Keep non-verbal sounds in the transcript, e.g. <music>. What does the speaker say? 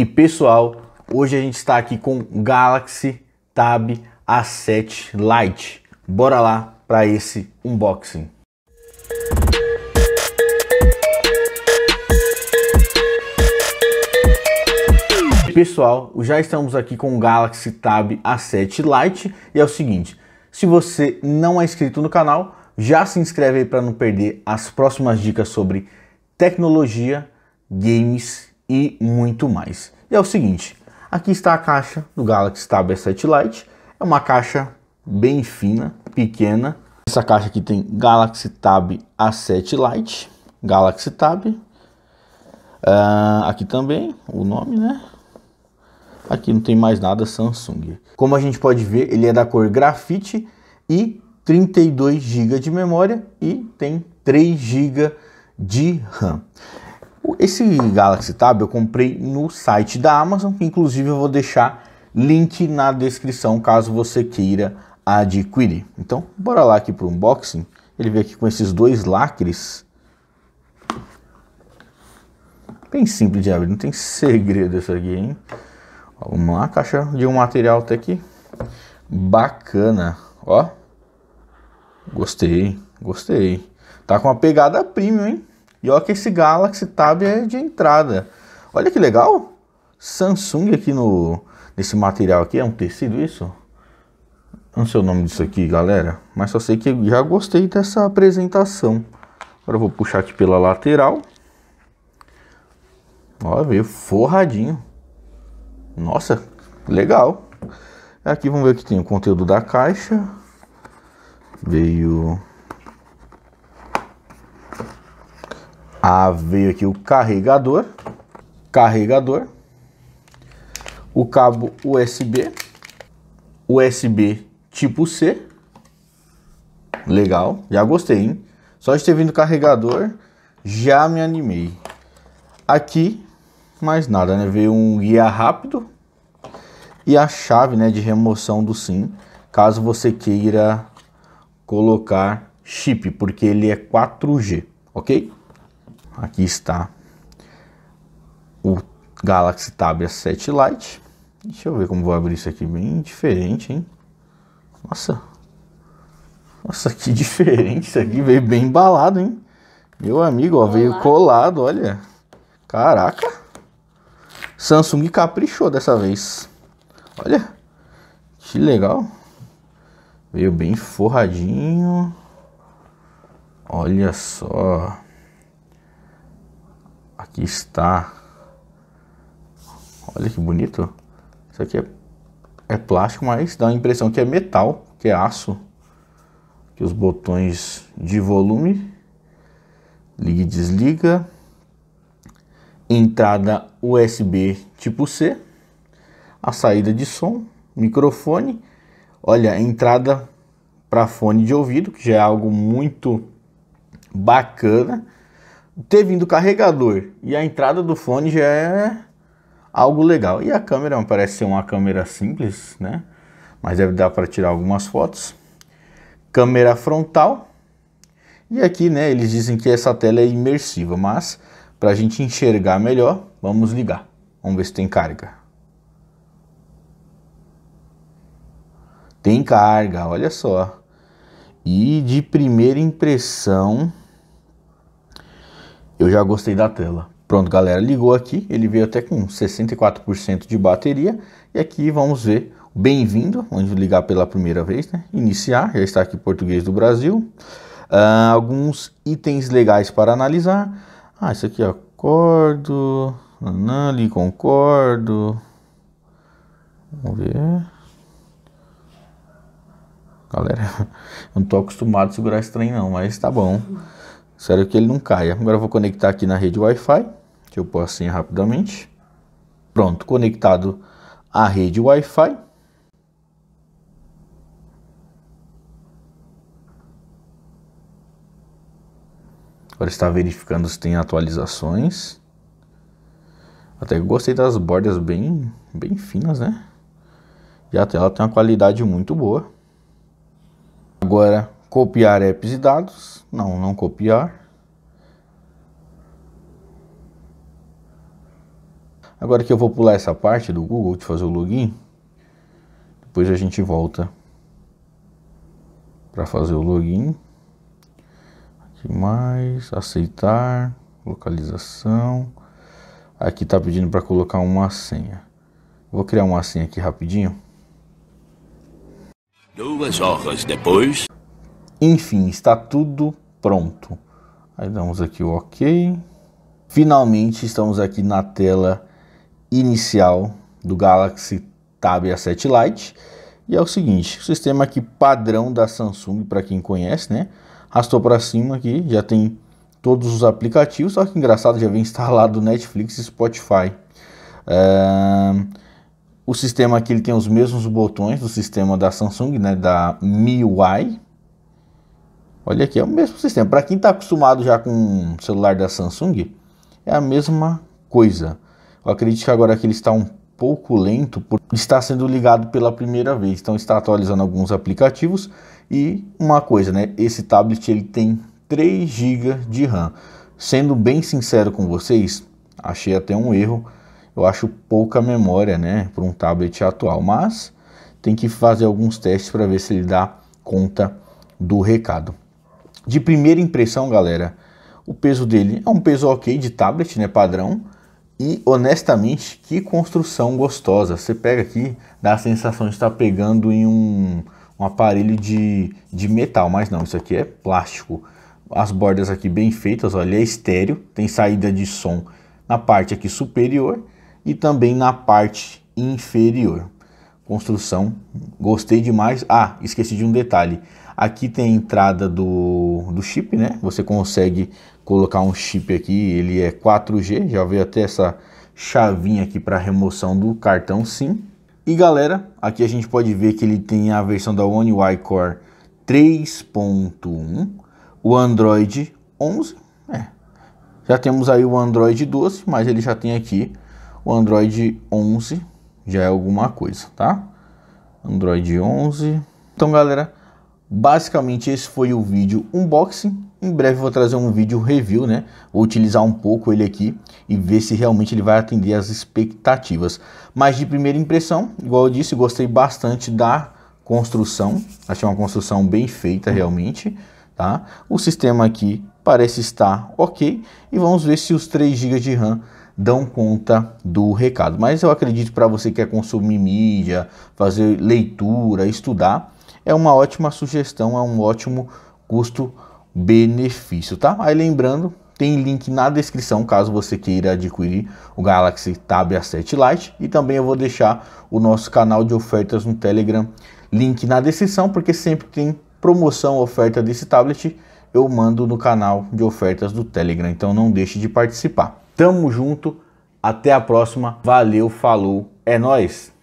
E pessoal, hoje a gente está aqui com Galaxy Tab A7 Lite. Bora lá para esse unboxing. Pessoal, já estamos aqui com o Galaxy Tab A7 Lite e é o seguinte, se você não é inscrito no canal, já se inscreve aí para não perder as próximas dicas sobre tecnologia, games e muito mais. E é o seguinte, aqui está a caixa do Galaxy Tab S7 Lite, é uma caixa bem fina, pequena. Essa caixa aqui tem Galaxy Tab A7 Lite, Galaxy Tab, uh, aqui também o nome, né? Aqui não tem mais nada Samsung. Como a gente pode ver, ele é da cor grafite e 32 GB de memória e tem 3 GB de RAM. Esse Galaxy Tab eu comprei no site da Amazon, que inclusive eu vou deixar link na descrição caso você queira adquirir. Então, bora lá aqui para o unboxing. Ele veio aqui com esses dois lacres. Bem simples de abrir, não tem segredo isso aqui, hein? Vamos lá, caixa de um material até aqui. Bacana, ó. Gostei, gostei. Tá com uma pegada premium, hein? E olha que esse Galaxy Tab é de entrada. Olha que legal. Samsung aqui no nesse material aqui é um tecido isso? Não sei o nome disso aqui, galera, mas só sei que já gostei dessa apresentação. Agora eu vou puxar aqui pela lateral. Ó, veio forradinho. Nossa, legal. Aqui vamos ver o que tem o conteúdo da caixa. Veio Ah, veio aqui o carregador, carregador, o cabo USB, USB tipo C, legal, já gostei, hein? Só de ter vindo carregador, já me animei. Aqui, mais nada, né? Veio um guia rápido e a chave né, de remoção do SIM, caso você queira colocar chip, porque ele é 4G, ok? aqui está o Galaxy Tab S7 Lite. Deixa eu ver como vou abrir isso aqui, bem diferente, hein? Nossa, nossa, que <laughs> diferente isso aqui, veio bem embalado, hein? Meu amigo, ó, veio colado, olha. Caraca. Samsung caprichou dessa vez. Olha, que legal. Veio bem forradinho. Olha só. Aqui está. Olha que bonito. Isso aqui é, é plástico, mas dá a impressão que é metal, que é aço. Aqui os botões de volume. Liga e desliga. Entrada USB tipo C. A saída de som, microfone. Olha, entrada para fone de ouvido, que já é algo muito bacana ter vindo o carregador e a entrada do fone já é algo legal. E a câmera parece ser uma câmera simples, né? Mas deve dar para tirar algumas fotos. Câmera frontal. E aqui, né, eles dizem que essa tela é imersiva, mas para a gente enxergar melhor, vamos ligar. Vamos ver se tem carga. Tem carga, olha só. E de primeira impressão, eu já gostei da tela. Pronto, galera, ligou aqui, ele veio até com 64% de bateria. E aqui vamos ver o Bem-vindo, onde ligar pela primeira vez, né? Iniciar, já está aqui português do Brasil. Uh, alguns itens legais para analisar. Ah, isso aqui, ó, acordo, ali concordo. Vamos ver. Galera, <laughs> eu não estou acostumado a segurar esse trem não, mas tá bom. Espero que ele não caia. Agora eu vou conectar aqui na rede Wi-Fi, que eu posso assim rapidamente. Pronto, conectado à rede Wi-Fi. Agora está verificando se tem atualizações. Até que gostei das bordas bem, bem finas, né? E a tela tem uma qualidade muito boa. Agora Copiar apps e dados. Não, não copiar. Agora que eu vou pular essa parte do Google de fazer o login, depois a gente volta para fazer o login. Aqui mais, aceitar, localização. Aqui está pedindo para colocar uma senha. Vou criar uma senha aqui rapidinho. Duas horas depois. Enfim, está tudo pronto. Aí damos aqui o OK. Finalmente estamos aqui na tela inicial do Galaxy Tab A7 Lite. E é o seguinte, o sistema aqui padrão da Samsung, para quem conhece, né? Arrastou para cima aqui, já tem todos os aplicativos, só que engraçado, já vem <laughs> instalado Netflix e Spotify. o sistema aqui ele tem os mesmos botões do sistema da Samsung, né, da MIUI, Olha aqui, é o mesmo sistema. Para quem está acostumado já com o celular da Samsung, é a mesma coisa. Eu acredito que agora que ele está um pouco lento por estar sendo ligado pela primeira vez. Então está atualizando alguns aplicativos e uma coisa, né? Esse tablet ele tem 3 GB de RAM. Sendo bem sincero com vocês, achei até um erro. Eu acho pouca memória, né, para um tablet atual, mas tem que fazer alguns testes para ver se ele dá conta do recado. De primeira impressão, galera, o peso dele é um peso ok de tablet, né, padrão. E honestamente, que construção gostosa. Você pega aqui, dá a sensação de estar pegando em um, um aparelho de, de metal, mas não, isso aqui é plástico. As bordas aqui bem feitas, olha, é estéreo, tem saída de som na parte aqui superior e também na parte inferior. Construção, gostei demais. Ah, esqueci de um detalhe. Aqui tem a entrada do, do chip, né? Você consegue colocar um chip aqui, ele é 4G, já veio até essa chavinha aqui para remoção do cartão SIM. E galera, aqui a gente pode ver que ele tem a versão da One UI Core 3.1, o Android 11, é. Já temos aí o Android 12, mas ele já tem aqui o Android 11, já é alguma coisa, tá? Android 11. Então, galera, Basicamente esse foi o vídeo unboxing. Em breve vou trazer um vídeo review, né? Vou utilizar um pouco ele aqui e ver se realmente ele vai atender às expectativas. Mas de primeira impressão, igual eu disse, gostei bastante da construção. Achei uma construção bem feita realmente, tá? O sistema aqui parece estar ok e vamos ver se os 3 GB de RAM dão conta do recado. Mas eu acredito para você que quer é consumir mídia, fazer leitura, estudar, é uma ótima sugestão, é um ótimo custo-benefício, tá? Aí lembrando, tem link na descrição caso você queira adquirir o Galaxy Tab A7 Lite e também eu vou deixar o nosso canal de ofertas no Telegram, link na descrição, porque sempre tem promoção, oferta desse tablet, eu mando no canal de ofertas do Telegram, então não deixe de participar. Tamo junto, até a próxima, valeu, falou, é nós.